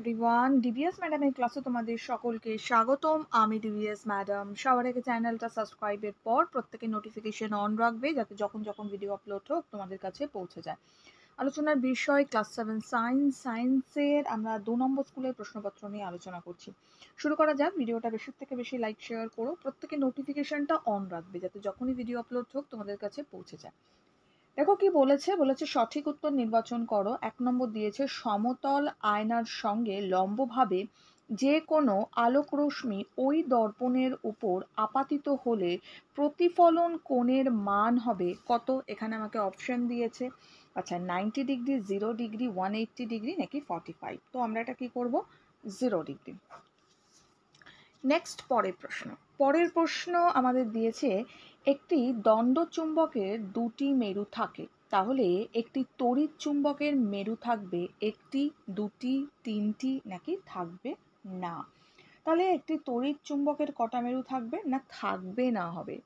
everyone DBS ম্যাডামের ক্লাসে তোমাদের সকলকে স্বাগতম আমি ডিবিএস ম্যাডাম সবার আগে চ্যানেলটা সাবস্ক্রাইবের পর প্রত্যেকে নোটিফিকেশন অন রাখবে যাতে যখন যখন ভিডিও আপলোড হোক তোমাদের কাছে পৌঁছে যায় আলোচনার বিষয় ক্লাস সেভেন সায়েন্স সায়েন্সের আমরা দু নম্বর স্কুলের প্রশ্নপত্র নিয়ে আলোচনা করছি শুরু করা যাক ভিডিওটা বেশির থেকে বেশি লাইক শেয়ার করো প্রত্যেকে নোটিফিকেশনটা অন রাখবে যাতে যখনই ভিডিও আপলোড হোক তোমাদের কাছে পৌঁছে যায় দেখো কি বলেছে বলেছে সঠিক উত্তর নির্বাচন করো এক নম্বর দিয়েছে সমতল আয়নার সঙ্গে লম্বভাবে যে কোনো আলোক রশ্মি ওই দর্পণের উপর আপাতিত হলে প্রতিফলন কোণের মান হবে কত এখানে আমাকে অপশন দিয়েছে আচ্ছা ninety degree zero degree one eighty degree নাকি ফর্টি ফাইভ তো আমরা এটা কী করব জিরো ডিগ্রি নেক্সট পরের প্রশ্ন পরের প্রশ্ন আমাদের দিয়েছে একটি দণ্ড চুম্বকের দুটি মেরু থাকে তাহলে একটি তড়িৎ চুম্বকের মেরু থাকবে একটি দুটি তিনটি নাকি থাকবে না তাহলে একটি তড়িৎ চুম্বকের কটা মেরু থাকবে না থাকবে না হবে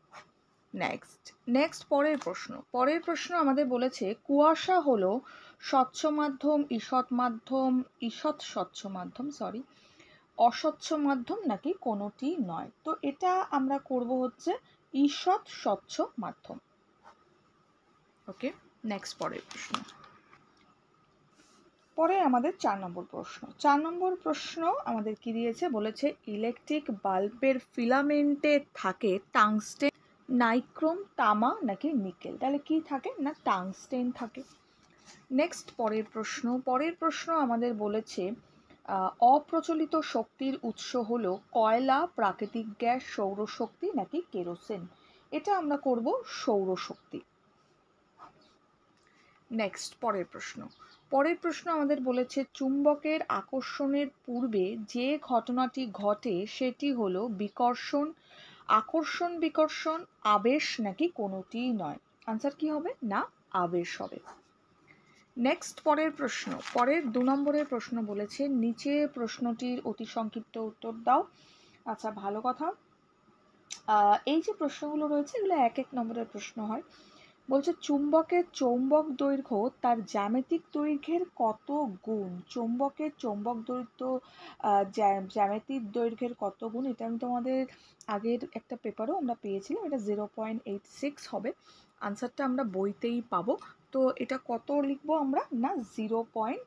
নেক্সট নেক্সট পরের প্রশ্ন পরের প্রশ্ন আমাদের বলেছে কুয়াশা হলো স্বচ্ছ মাধ্যম ঈষৎ মাধ্যম ঈষৎ স্বচ্ছ মাধ্যম সরি অস্বচ্ছ মাধ্যম নাকি কোনোটি নয় তো এটা আমরা করব হচ্ছে ঈষৎ স্বচ্ছ মাধ্যম ওকে নেক্সট পরের প্রশ্ন পরে আমাদের চার নম্বর প্রশ্ন চার নম্বর প্রশ্ন আমাদের কি দিয়েছে বলেছে ইলেকট্রিক বাল্বের ফিলামেন্টে থাকে টাংস্টেন নাইক্রোম তামা নাকি নিকেল তাহলে কি থাকে না টাংস্টেন থাকে নেক্সট পরের প্রশ্ন পরের প্রশ্ন আমাদের বলেছে অপ্রচলিত শক্তির উৎস হল কয়লা প্রাকৃতিক গ্যাস সৌরশক্তি নাকি কেরোসিন এটা আমরা করব সৌরশক্তি নেক্সট পরের প্রশ্ন পরের প্রশ্ন আমাদের বলেছে চুম্বকের আকর্ষণের পূর্বে যে ঘটনাটি ঘটে সেটি হল বিকর্ষণ আকর্ষণ বিকর্ষণ আবেশ নাকি কোনোটিই নয় আনসার কি হবে না আবেশ হবে নেক্সট পরের প্রশ্ন পরের দু নম্বরের প্রশ্ন বলেছে নিচে প্রশ্নটির অতি সংক্ষিপ্ত উত্তর দাও আচ্ছা ভালো কথা এই যে প্রশ্নগুলো রয়েছে এগুলো এক এক নম্বরের প্রশ্ন হয় বলছে চুম্বকের চৌম্বক দৈর্ঘ্য তার জ্যামিতিক দৈর্ঘ্যের কত গুণ চুম্বকের চৌম্বক দৈর্ঘ্য জ্যামিতিক দৈর্ঘ্যের কত গুণ এটা আমি তোমাদের আগের একটা পেপারও আমরা পেয়েছিলাম এটা জিরো পয়েন্ট এইট সিক্স হবে আনসারটা আমরা বইতেই পাবো তো এটা কত লিখব আমরা না জিরো পয়েন্ট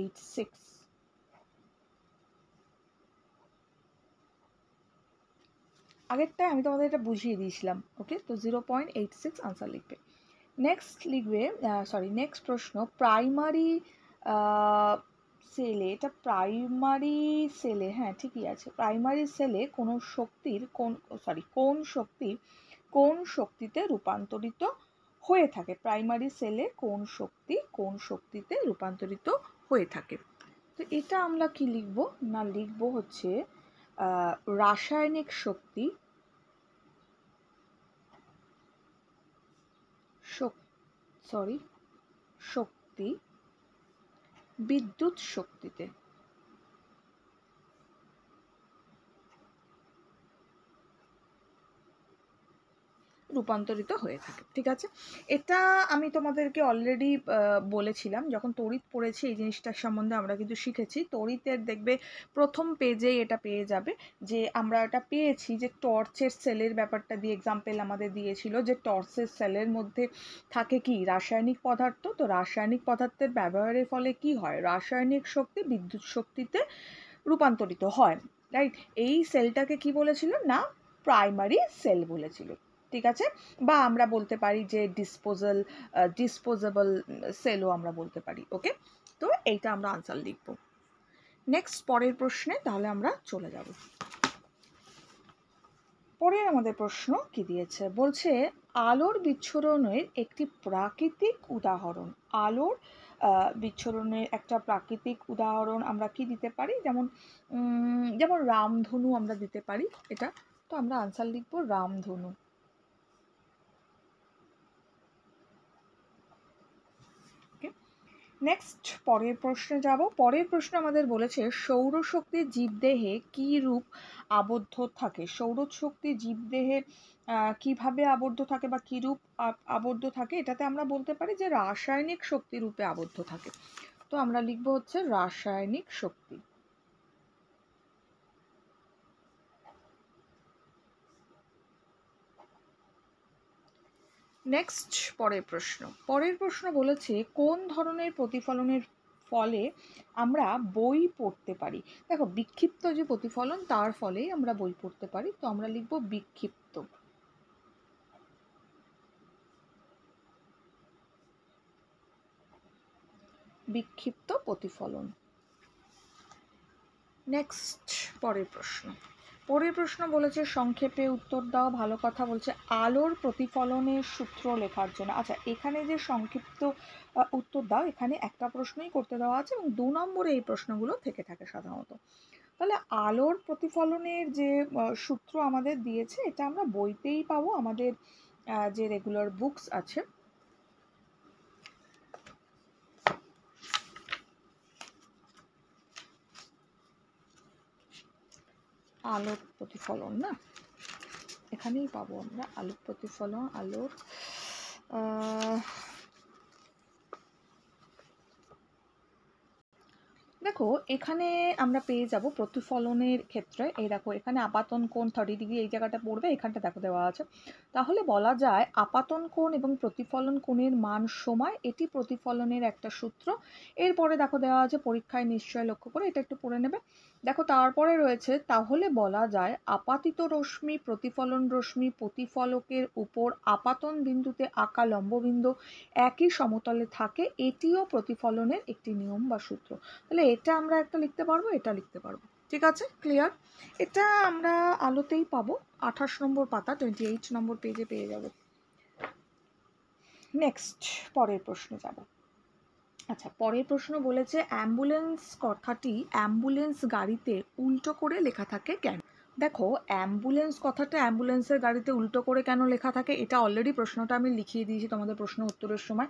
এইট সিক্স আগেরটায় আমি তোমাদের এটা বুঝিয়ে দিয়েছিলাম ওকে তো zero point eight six answer লিখবে নেক্সট লিখবে সরি নেক্সট প্রশ্ন প্রাইমারি সেলে এটা প্রাইমারি সেলে হ্যাঁ ঠিকই আছে প্রাইমারি সেলে কোনো শক্তির কোন সরি কোন শক্তির কোন শক্তিতে রূপান্তরিত হয়ে থাকে প্রাইমারি সেলে কোন শক্তি কোন শক্তিতে রূপান্তরিত হয়ে থাকে তো এটা আমরা কি লিখব না লিখব হচ্ছে রাসায়নিক শক্তি সরি শক্তি বিদ্যুৎ শক্তিতে রূপান্তরিত হয়ে থাকে ঠিক আছে এটা আমি তোমাদেরকে অলরেডি বলেছিলাম যখন তড়িৎ পড়েছি এই জিনিসটার সম্বন্ধে আমরা কিন্তু শিখেছি তড়িতের দেখবে প্রথম পেজেই এটা পেয়ে যাবে যে আমরা এটা পেয়েছি যে টর্চের সেলের ব্যাপারটা দিয়ে এক্সাম্পল আমাদের দিয়েছিল যে টর্চের সেলের মধ্যে থাকে কি রাসায়নিক পদার্থ তো রাসায়নিক পদার্থের ব্যবহারের ফলে কি হয় রাসায়নিক শক্তি বিদ্যুৎ শক্তিতে রূপান্তরিত হয় রাইট এই সেলটাকে কি বলেছিল না প্রাইমারি সেল বলেছিল ঠিক আছে বা আমরা বলতে পারি যে ডিসপোজাল ডিসপোজেবল সেলও আমরা বলতে পারি ওকে তো এইটা আমরা আনসার লিখব নেক্সট পরের প্রশ্নে তাহলে আমরা চলে যাব পরে আমাদের প্রশ্ন কি দিয়েছে বলছে আলোর বিচ্ছরণের একটি প্রাকৃতিক উদাহরণ আলোর বিচ্ছরণের একটা প্রাকৃতিক উদাহরণ আমরা কি দিতে পারি যেমন যেমন রামধনু আমরা দিতে পারি এটা তো আমরা আনসার লিখবো রামধনু নেক্সট পরের প্রশ্নে যাব পরের প্রশ্ন আমাদের বলেছে সৌরশক্তি জীবদেহে কী রূপ আবদ্ধ থাকে সৌরশক্তি জীবদেহে কিভাবে আবদ্ধ থাকে বা কী রূপ আবদ্ধ থাকে এটাতে আমরা বলতে পারি যে রাসায়নিক শক্তি রূপে আবদ্ধ থাকে তো আমরা লিখবো হচ্ছে রাসায়নিক শক্তি নেক্সট পরের প্রশ্ন পরের প্রশ্ন বলেছে কোন ধরনের প্রতিফলনের ফলে আমরা বই পড়তে পারি দেখো বিক্ষিপ্ত যে প্রতিফলন তার ফলে আমরা বই পড়তে পারি তো আমরা লিখব বিক্ষিপ্ত বিক্ষিপ্ত প্রতিফলন নেক্সট পরের প্রশ্ন পরের প্রশ্ন বলেছে সংক্ষেপে উত্তর দাও ভালো কথা বলছে আলোর প্রতিফলনের সূত্র লেখার জন্য আচ্ছা এখানে যে সংক্ষিপ্ত উত্তর দাও এখানে একটা প্রশ্নই করতে দেওয়া আছে এবং দু নম্বরে এই প্রশ্নগুলো থেকে থাকে সাধারণত তাহলে আলোর প্রতিফলনের যে সূত্র আমাদের দিয়েছে এটা আমরা বইতেই পাবো আমাদের যে রেগুলার বুকস আছে আলোর প্রতিফলন না এখানেই পাবো আমরা আলোর প্রতিফলন আলোর দেখো এখানে আমরা পেয়ে যাব প্রতিফলনের ক্ষেত্রে এই দেখো এখানে আপাতন কোণ থার্টি ডিগ্রি এই জায়গাটা পড়বে এখানটা দেখো দেওয়া আছে তাহলে বলা যায় আপাতন কোণ এবং প্রতিফলন কোণের মান সময় এটি প্রতিফলনের একটা সূত্র এরপরে দেখো দেওয়া আছে পরীক্ষায় নিশ্চয় লক্ষ্য করে এটা একটু পড়ে নেবে দেখো তারপরে রয়েছে তাহলে বলা যায় আপাতিত রশ্মি প্রতিফলন রশ্মি প্রতিফলকের উপর আপাতন বিন্দুতে আঁকা লম্ববিন্দু একই সমতলে থাকে এটিও প্রতিফলনের একটি নিয়ম বা সূত্র তাহলে এটা আমরা একটা লিখতে পারবো এটা লিখতে পারবো ঠিক আছে ক্লিয়ার এটা আমরা আলোতেই পাবো আঠাশ নম্বর পাতা টোয়েন্টি এইট নম্বর পেজে পেয়ে যাবো নেক্সট পরের প্রশ্ন যাব আচ্ছা পরের প্রশ্ন বলেছে অ্যাম্বুলেন্স কথাটি অ্যাম্বুলেন্স গাড়িতে উল্টো করে লেখা থাকে কেন দেখো অ্যাম্বুলেন্স কথাটা অ্যাম্বুলেন্সের গাড়িতে উল্টো করে কেন লেখা থাকে এটা অলরেডি প্রশ্নটা আমি লিখিয়ে দিয়েছি তোমাদের প্রশ্ন উত্তরের সময়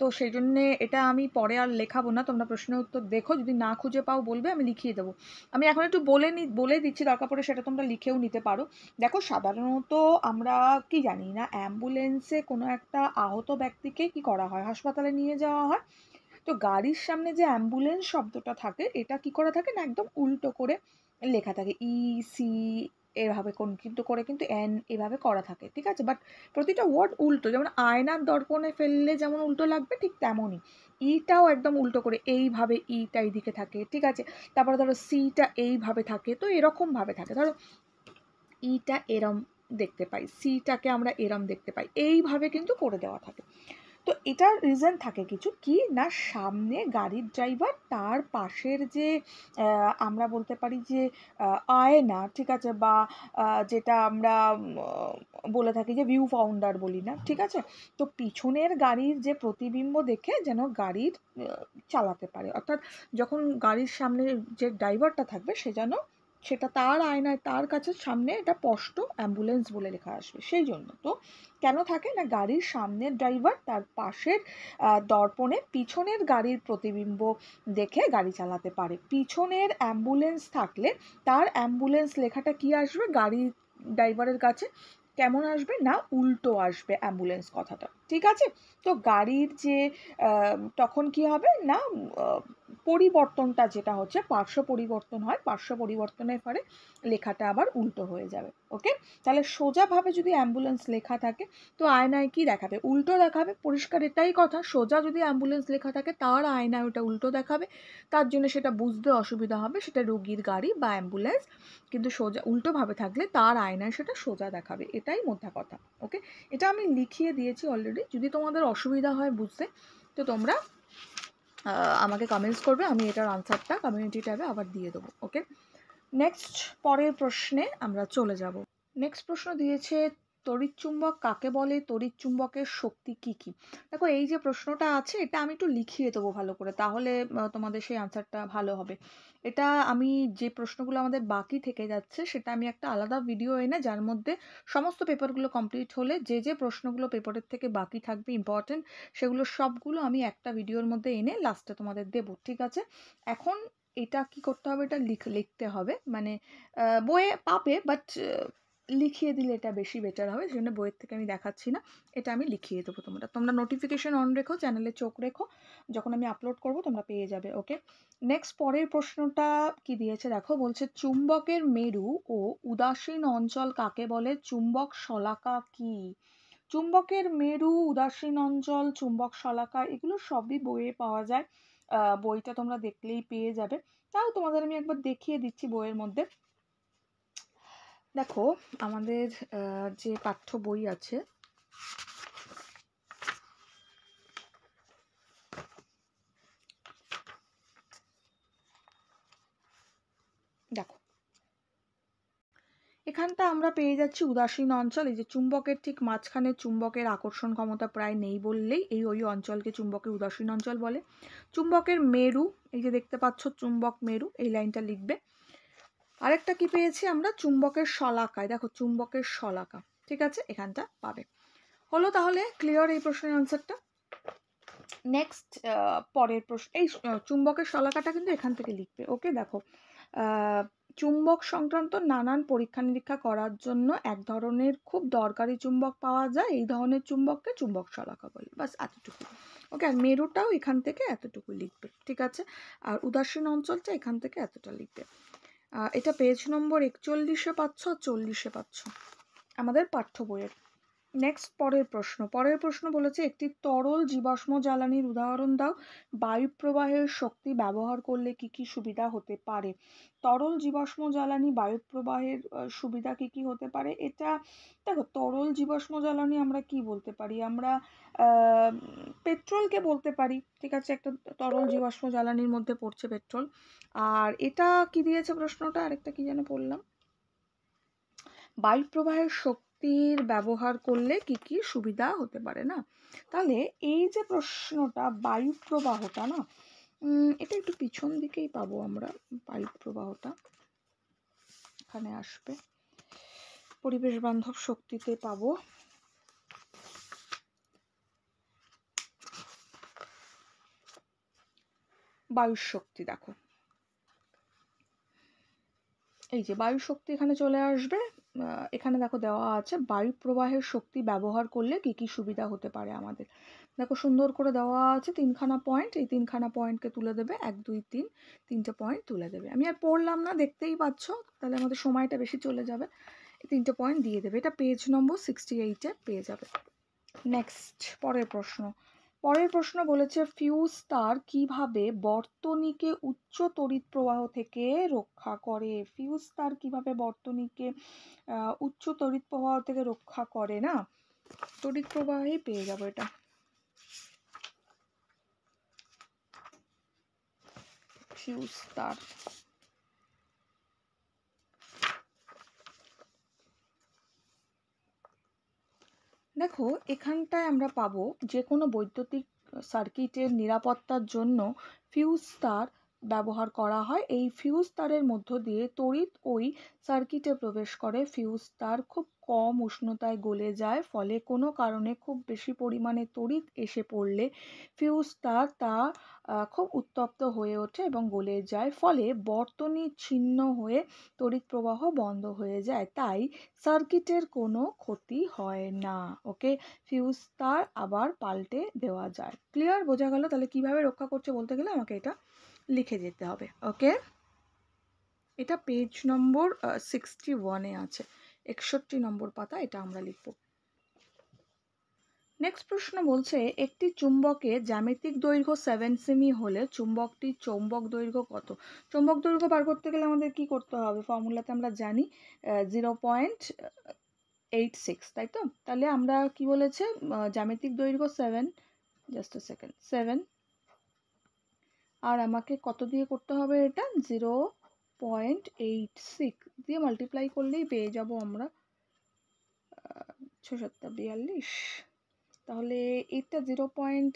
তো সেই জন্যে এটা আমি পরে আর লেখাবো না তোমরা প্রশ্ন উত্তর দেখো যদি না খুঁজে পাও বলবে আমি লিখিয়ে দেবো আমি এখন একটু বলে নি বলে দিচ্ছি দরকার পড়ে সেটা তোমরা লিখেও নিতে পারো দেখো সাধারণত আমরা কি জানি না অ্যাম্বুলেন্সে কোনো একটা আহত ব্যক্তিকে কি করা হয় হাসপাতালে নিয়ে যাওয়া হয় তো গাড়ির সামনে যে অ্যাম্বুলেন্স শব্দটা থাকে এটা কি করা থাকে না একদম উল্টো করে লেখা থাকে ই সি এভাবে কোন কিন্তু করে কিন্তু এন এভাবে করা থাকে ঠিক আছে বাট প্রতিটা ওয়ার্ড উল্টো যেমন আয়নার দর্পণে ফেললে যেমন উল্টো লাগবে ঠিক তেমনই ইটাও একদম উল্টো করে এইভাবে ইটা এইদিকে থাকে ঠিক আছে তারপরে ধরো সিটা এইভাবে থাকে তো এরকমভাবে থাকে ধরো ইটা এরম দেখতে পাই সিটাকে আমরা এরম দেখতে পাই এইভাবে কিন্তু করে দেওয়া থাকে তো এটার রিজন থাকে কিছু কি না সামনে গাড়ির ড্রাইভার তার পাশের যে আমরা বলতে পারি যে আয়না ঠিক আছে বা যেটা আমরা বলে থাকি যে ভিউ ফাউন্ডার বলি না ঠিক আছে তো পিছনের গাড়ির যে প্রতিবিম্ব দেখে যেন গাড়ির চালাতে পারে অর্থাৎ যখন গাড়ির সামনে যে ড্রাইভারটা থাকবে সে যেন সেটা তার আয়নায় তার কাছে সামনে এটা স্পষ্ট অ্যাম্বুলেন্স বলে লেখা আসবে সেই জন্য তো কেন থাকে না গাড়ির সামনের ড্রাইভার তার পাশের দর্পণে পিছনের গাড়ির প্রতিবিম্ব দেখে গাড়ি চালাতে পারে পিছনের অ্যাম্বুলেন্স থাকলে তার অ্যাম্বুলেন্স লেখাটা কি আসবে গাড়ি ড্রাইভারের কাছে কেমন আসবে না উল্টো আসবে অ্যাম্বুলেন্স কথাটা ঠিক আছে তো গাড়ির যে তখন কি হবে না পরিবর্তনটা যেটা হচ্ছে পার্শ্ব পরিবর্তন হয় পার্শ্ব পরিবর্তনের ফলে লেখাটা আবার উল্টো হয়ে যাবে ওকে তাহলে সোজাভাবে যদি অ্যাম্বুলেন্স লেখা থাকে তো আয়নায় কি দেখাবে উল্টো দেখাবে পরিষ্কার এটাই কথা সোজা যদি অ্যাম্বুলেন্স লেখা থাকে তার আয়নায় ওটা উল্টো দেখাবে তার জন্য সেটা বুঝতে অসুবিধা হবে সেটা রোগীর গাড়ি বা অ্যাম্বুলেন্স কিন্তু সোজা উল্টোভাবে থাকলে তার আয়নায় সেটা সোজা দেখাবে এটাই মোদ্দা কথা ওকে এটা আমি লিখিয়ে দিয়েছি অলরেডি বলি যদি তোমাদের অসুবিধা হয় বুঝতে তো তোমরা আমাকে কমেন্টস করবে আমি এটার আনসারটা কমিউনিটি ট্যাবে আবার দিয়ে দেবো ওকে নেক্সট পরের প্রশ্নে আমরা চলে যাব নেক্সট প্রশ্ন দিয়েছে তড়িৎচুম্বক কাকে বলে তড়িৎচুম্বকের শক্তি কি কি দেখো এই যে প্রশ্নটা আছে এটা আমি একটু লিখিয়ে দেবো ভালো করে তাহলে তোমাদের সেই আনসারটা ভালো হবে এটা আমি যে প্রশ্নগুলো আমাদের বাকি থেকে যাচ্ছে সেটা আমি একটা আলাদা ভিডিও এনে যার মধ্যে সমস্ত পেপারগুলো কমপ্লিট হলে যে যে প্রশ্নগুলো পেপারের থেকে বাকি থাকবে ইম্পর্টেন্ট সেগুলো সবগুলো আমি একটা ভিডিওর মধ্যে এনে লাস্টে তোমাদের দেবো ঠিক আছে এখন এটা কি করতে হবে এটা লিখতে হবে মানে বইয়ে পাবে বাট লিখিয়ে দিলে এটা বেশি বেটার হবে সেজন্য বইয়ের থেকে আমি দেখাচ্ছি না এটা আমি লিখিয়ে দেবো তোমরা তোমরা নোটিফিকেশান অন রেখো চ্যানেলে চোখ রেখো যখন আমি আপলোড করব তোমরা পেয়ে যাবে ওকে নেক্সট পরের প্রশ্নটা কি দিয়েছে দেখো বলছে চুম্বকের মেরু ও উদাসীন অঞ্চল কাকে বলে চুম্বক শলাকা কি চুম্বকের মেরু উদাসীন অঞ্চল চুম্বক শলাকা এগুলো সবই বইয়ে পাওয়া যায় বইটা তোমরা দেখলেই পেয়ে যাবে তাও তোমাদের আমি একবার দেখিয়ে দিচ্ছি বইয়ের মধ্যে দেখো আমাদের যে পাঠ্য বই আছে দেখো এখানটা আমরা পেয়ে যাচ্ছি উদাসীন অঞ্চল এই যে চুম্বকের ঠিক মাঝখানে চুম্বকের আকর্ষণ ক্ষমতা প্রায় নেই বললেই এই ওই অঞ্চলকে চুম্বকের উদাসীন অঞ্চল বলে চুম্বকের মেরু এই যে দেখতে পাচ্ছ চুম্বক মেরু এই লাইনটা লিখবে আরেকটা কি পেয়েছি আমরা চুম্বকের শলাকায় দেখো চুম্বকের শলাকা ঠিক আছে এখানটা পাবে হলো তাহলে ক্লিয়ার এই প্রশ্নের আনসারটা নেক্সট পরের প্রশ্ন এই চুম্বকের শলাকাটা কিন্তু এখান থেকে লিখবে ওকে দেখো চুম্বক সংক্রান্ত নানান পরীক্ষা নিরীক্ষা করার জন্য এক ধরনের খুব দরকারি চুম্বক পাওয়া যায় এই ধরনের চুম্বককে চুম্বক শলাকা বলে বাস এতটুকু ওকে আর মেরুটাও এখান থেকে এতটুকু লিখবে ঠিক আছে আর উদাসীন অঞ্চলটা এখান থেকে এতটা লিখবে এটা পেজ নম্বর একচল্লিশে পাচ্ছ আর চল্লিশে পাচ্ছ আমাদের পাঠ্য বইয়ের নেক্সট পরের প্রশ্ন পরের প্রশ্ন বলেছে একটি তরল জীবাশ্ম জ্বালানির উদাহরণ দাও বায়ু প্রবাহের শক্তি ব্যবহার করলে কি কি সুবিধা হতে পারে তরল জীবাশ্ম জ্বালানি বায়ু প্রবাহের সুবিধা কি কি হতে পারে এটা দেখো তরল জীবাশ্ম জ্বালানি আমরা কি বলতে পারি আমরা পেট্রোলকে বলতে পারি ঠিক আছে একটা তরল জীবাশ্ম জ্বালানির মধ্যে পড়ছে পেট্রোল আর এটা কি দিয়েছে প্রশ্নটা আরেকটা কি যেন পড়লাম প্রবাহের শক্তি তীর ব্যবহার করলে কি কি সুবিধা হতে পারে না তাহলে এই যে প্রশ্নটা বায়ু প্রবাহটা না এটা একটু পিছন দিকেই পাবো আমরা বায়ু প্রবাহটা এখানে আসবে পরিবেশ বান্ধব শক্তিতে পাবো বায়ুর শক্তি দেখো এই যে বায়ু শক্তি এখানে চলে আসবে এখানে দেখো দেওয়া আছে বায়ু প্রবাহের শক্তি ব্যবহার করলে কি কি সুবিধা হতে পারে আমাদের দেখো সুন্দর করে দেওয়া আছে তিনখানা পয়েন্ট এই তিনখানা পয়েন্টকে তুলে দেবে এক দুই তিন তিনটে পয়েন্ট তুলে দেবে আমি আর পড়লাম না দেখতেই পাচ্ছ তাহলে আমাদের সময়টা বেশি চলে যাবে তিনটে পয়েন্ট দিয়ে দেবে এটা পেজ নম্বর সিক্সটি এইটে পেয়ে যাবে নেক্সট পরের প্রশ্ন পরের প্রশ্ন বলেছে ফিউজ তার কিভাবে বর্তনীকে উচ্চ তড়িৎ প্রবাহ থেকে রক্ষা করে ফিউজ তার কিভাবে বর্তনীকে উচ্চ তড়িৎ প্রবাহ থেকে রক্ষা করে না তড়িৎ প্রবাহে পেয়ে যাবো এটা ফিউজ তার দেখো এখানটায় আমরা পাবো যে কোনো বৈদ্যুতিক সার্কিটের নিরাপত্তার জন্য ফিউজ তার ব্যবহার করা হয় এই ফিউজ তারের মধ্য দিয়ে তড়িৎ ওই সার্কিটে প্রবেশ করে ফিউজ তার খুব কম উষ্ণতায় গলে যায় ফলে কোনো কারণে খুব বেশি পরিমাণে তড়িৎ এসে পড়লে ফিউজ তার তা খুব উত্তপ্ত হয়ে ওঠে এবং গলে যায় ফলে বর্তনী ছিন্ন হয়ে তড়িৎ প্রবাহ বন্ধ হয়ে যায় তাই সার্কিটের কোনো ক্ষতি হয় না ওকে ফিউজ তার আবার পাল্টে দেওয়া যায় ক্লিয়ার বোঝা গেল তাহলে কিভাবে রক্ষা করছে বলতে গেলে আমাকে এটা লিখে যেতে হবে ওকে এটা পেজ নম্বর সিক্সটি ওয়ানে আছে একষট্টি নম্বর পাতা এটা আমরা লিখব নেক্সট প্রশ্ন বলছে একটি চুম্বকে জ্যামিতিক দৈর্ঘ্য সেভেন সেমি হলে চুম্বকটি চৌম্বক দৈর্ঘ্য কত চুম্বক দৈর্ঘ্য বার করতে গেলে আমাদের কি করতে হবে ফর্মুলাতে আমরা জানি জিরো পয়েন্ট এইট সিক্স তাই তো তাহলে আমরা কি বলেছে uh, জ্যামিতিক দৈর্ঘ্য সেভেন জাস্ট সেকেন্ড সেভেন আর আমাকে কত দিয়ে করতে হবে এটা জিরো পয়েন্ট এইট সিক্স দিয়ে মাল্টিপ্লাই করলেই পেয়ে যাব আমরা ছশোটা বিয়াল্লিশ তাহলে এটা জিরো পয়েন্ট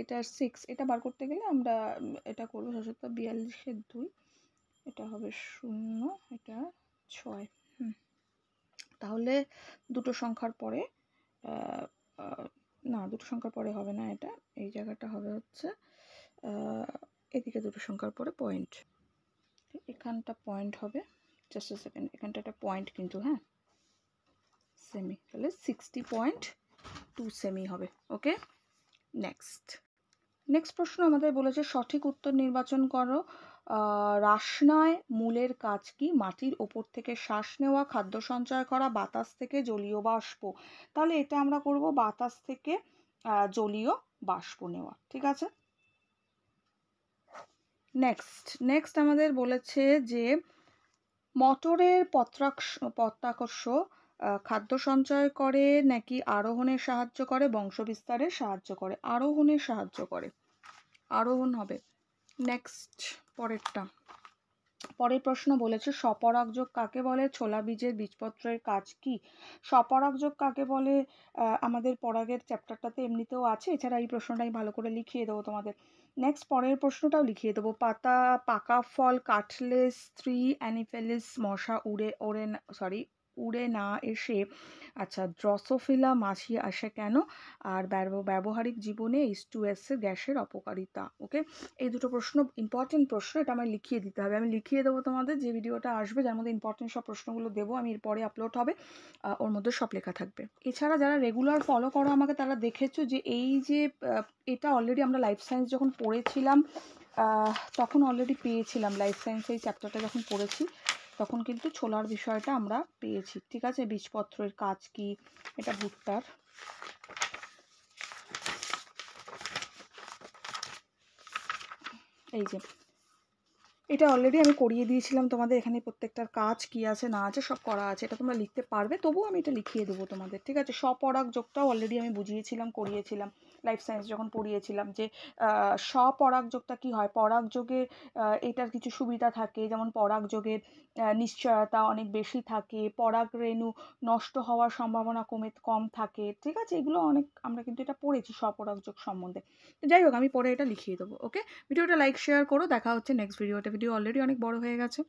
এটা সিক্স এটা বার করতে গেলে আমরা এটা করবো ছশোটা বিয়াল্লিশের দুই এটা হবে শূন্য এটা ছয় হুম তাহলে দুটো সংখ্যার পরে না দুটো সংখ্যার পরে হবে না এটা এই জায়গাটা হবে হচ্ছে এদিকে দুটো সংখ্যার পরে পয়েন্ট এখানটা পয়েন্ট হবে জাস্ট সেকেন্ড এখানটা একটা পয়েন্ট কিন্তু হ্যাঁ সেমি তাহলে সিক্সটি পয়েন্ট টু সেমি হবে ওকে নেক্সট নেক্সট প্রশ্ন আমাদের বলেছে সঠিক উত্তর নির্বাচন করো রাসনায় মূলের কাজ কি মাটির ওপর থেকে শ্বাস নেওয়া খাদ্য সঞ্চয় করা বাতাস থেকে জলীয় বাষ্প তাহলে এটা আমরা করব বাতাস থেকে জলীয় বাষ্প নেওয়া ঠিক আছে নেক্সট নেক্সট আমাদের বলেছে যে মটরের পত্রাক্ষ পত্রাকর্ষ খাদ্য সঞ্চয় করে নাকি আরোহণে সাহায্য করে বংশ বিস্তারে সাহায্য করে আরোহণে সাহায্য করে আরোহণ হবে নেক্সট পরেরটা পরের প্রশ্ন বলেছে সপরাগযোগ কাকে বলে ছোলা বীজের বীজপত্রের কাজ কি সপরাগযোগ কাকে বলে আমাদের পরাগের চ্যাপ্টারটাতে এমনিতেও আছে এছাড়া এই প্রশ্নটা আমি ভালো করে লিখিয়ে দেবো তোমাদের নেক্সট পরের প্রশ্নটাও লিখিয়ে দেবো পাতা পাকা ফল কাটলে স্ত্রী অ্যানিফেলিস মশা উড়ে ওড়ে সরি উড়ে না এসে আচ্ছা ড্রসোফিলা মাছি আসে কেন আর ব্যবহারিক জীবনে এইচ টু এসের গ্যাসের অপকারিতা ওকে এই দুটো প্রশ্ন ইম্পর্টেন্ট প্রশ্ন এটা আমার লিখিয়ে দিতে হবে আমি লিখিয়ে দেবো তোমাদের যে ভিডিওটা আসবে যার মধ্যে ইম্পর্টেন্ট সব প্রশ্নগুলো দেবো আমি এরপরে আপলোড হবে ওর মধ্যে সব লেখা থাকবে এছাড়া যারা রেগুলার ফলো করো আমাকে তারা দেখেছো যে এই যে এটা অলরেডি আমরা লাইফ সায়েন্স যখন পড়েছিলাম তখন অলরেডি পেয়েছিলাম লাইফ সায়েন্স এই চ্যাপ্টারটা যখন পড়েছি তখন কিন্তু ছোলার বিষয়টা আমরা পেয়েছি ঠিক আছে বীজপত্রের কাজ কি এটা ভুট্টার এই যে এটা অলরেডি আমি করিয়ে দিয়েছিলাম তোমাদের এখানে প্রত্যেকটার কাজ কি আছে না আছে সব করা আছে এটা তোমরা লিখতে পারবে তবুও আমি এটা লিখিয়ে দেবো তোমাদের ঠিক আছে স্বপরাগ যোগটাও অলরেডি আমি বুঝিয়েছিলাম করিয়েছিলাম লাইফ সায়েন্স যখন পড়িয়েছিলাম যে স্বপরাগযোগটা কী হয় পরাগযোগে এটার কিছু সুবিধা থাকে যেমন পরাগযোগে নিশ্চয়তা অনেক বেশি থাকে পরাগরেণু নষ্ট হওয়ার সম্ভাবনা কমে কম থাকে ঠিক আছে এগুলো অনেক আমরা কিন্তু এটা পড়েছি স্বপরাগযোগ সম্বন্ধে তো যাই হোক আমি পরে এটা লিখিয়ে দেবো ওকে ভিডিওটা লাইক শেয়ার করো দেখা হচ্ছে নেক্সট ভিডিওটা ভিডিও অলরেডি অনেক বড় হয়ে গেছে